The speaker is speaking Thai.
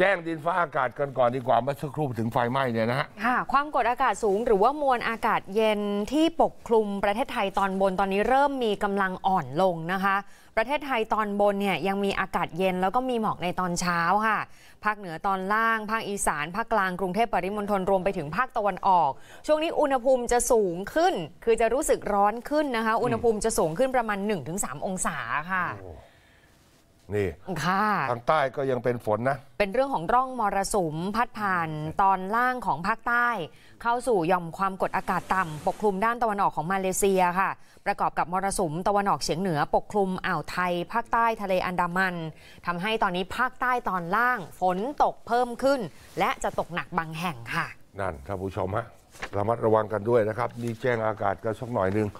แจ้งดินฟ้าอากาศกันก่อนดีกว่าเมื่อสักครู่ถึงไฟไหม้เนี่ยนะฮะค่ะความกดอากาศสูงหรือว่ามวลอากาศเย็นที่ปกคลุมประเทศไทยตอนบนตอนนี้เริ่มมีกำลังอ่อนลงนะคะ ประเทศไทยตอนบนเนี่ยยังมีอากาศเย็นแล้วก็มีหมอกในตอนเช้าค่ะภาคเหนือตอนล่างภาคอีสาน ภาคกลางกรุงเทพปริมณฑลรวมไปถึงภาคตะวันออก ช่วงนี้อุณหภูมิจะสูงขึ้นคือจะรู้สึกร้อนขึ้นนะคะ อุณหภูมิจะสูงขึ้นประมาณ 1-3 องศาค่ะนี่ค่ะทางใต้ก็ยังเป็นฝนนะ เป็นเรื่องของร่องมรสุมพัดผ่านตอนล่างของภาคใต้ เข้าสู่ย่อมความกดอากาศต่ำปกคลุมด้านตะวันออกของมาเลเซียค่ะ ประกอบกับมรสุมตะวันออกเฉียงเหนือปกคลุมอ่าวไทยภาคใต้ทะเลอันดามัน ทำให้ตอนนี้ภาคใต้ตอนล่าง ฝนตกเพิ่มขึ้น และจะตกหนักบางแห่งค่ะนั่นท่านผู้ชมฮะระมัดระวังกันด้วยนะครับนี่แจ้งอากาศกันสักหน่อยนึง